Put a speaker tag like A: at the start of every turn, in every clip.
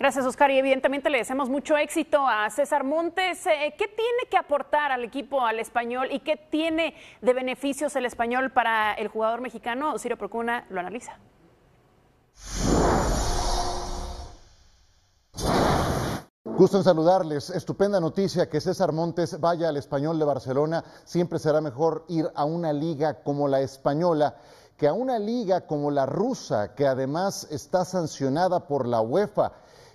A: Gracias, Oscar. Y evidentemente le deseamos mucho éxito a César Montes. Eh, ¿Qué tiene que aportar al equipo, al español, y qué tiene de beneficios el español para el jugador mexicano? Ciro Procuna lo analiza.
B: Gusto en saludarles. Estupenda noticia que César Montes vaya al español de Barcelona. Siempre será mejor ir a una liga como la española que a una liga como la rusa, que además está sancionada por la UEFA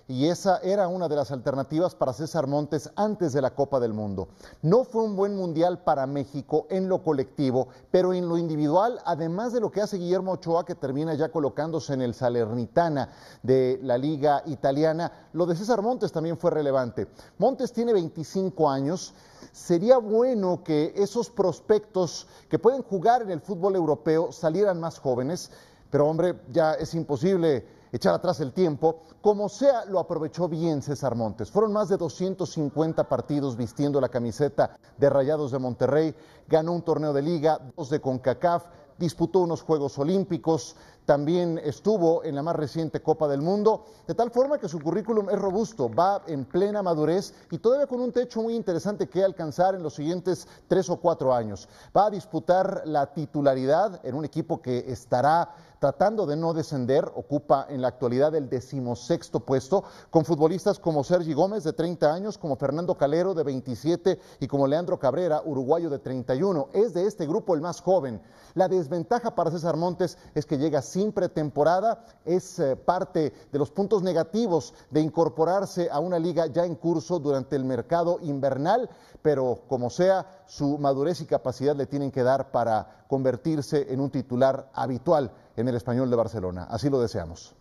B: y esa era una de las alternativas para César Montes antes de la Copa del Mundo. No fue un buen mundial para México en lo colectivo, pero en lo individual, además de lo que hace Guillermo Ochoa, que termina ya colocándose en el Salernitana de la Liga Italiana, lo de César Montes también fue relevante. Montes tiene 25 años. Sería bueno que esos prospectos que pueden jugar en el fútbol europeo salieran más jóvenes, pero hombre, ya es imposible echar atrás el tiempo. Como sea, lo aprovechó bien César Montes. Fueron más de 250 partidos vistiendo la camiseta de Rayados de Monterrey. Ganó un torneo de liga, dos de CONCACAF, disputó unos Juegos Olímpicos, también estuvo en la más reciente Copa del Mundo, de tal forma que su currículum es robusto, va en plena madurez y todavía con un techo muy interesante que alcanzar en los siguientes tres o cuatro años. Va a disputar la titularidad en un equipo que estará tratando de no descender, ocupa en la actualidad el decimosexto puesto, con futbolistas como Sergi Gómez de 30 años, como Fernando Calero de 27 y como Leandro Cabrera, uruguayo de 31. Es de este grupo el más joven. La desventaja para César Montes es que llega sin pretemporada, es eh, parte de los puntos negativos de incorporarse a una liga ya en curso durante el mercado invernal, pero como sea, su madurez y capacidad le tienen que dar para convertirse en un titular habitual en el español de Barcelona. Así lo deseamos.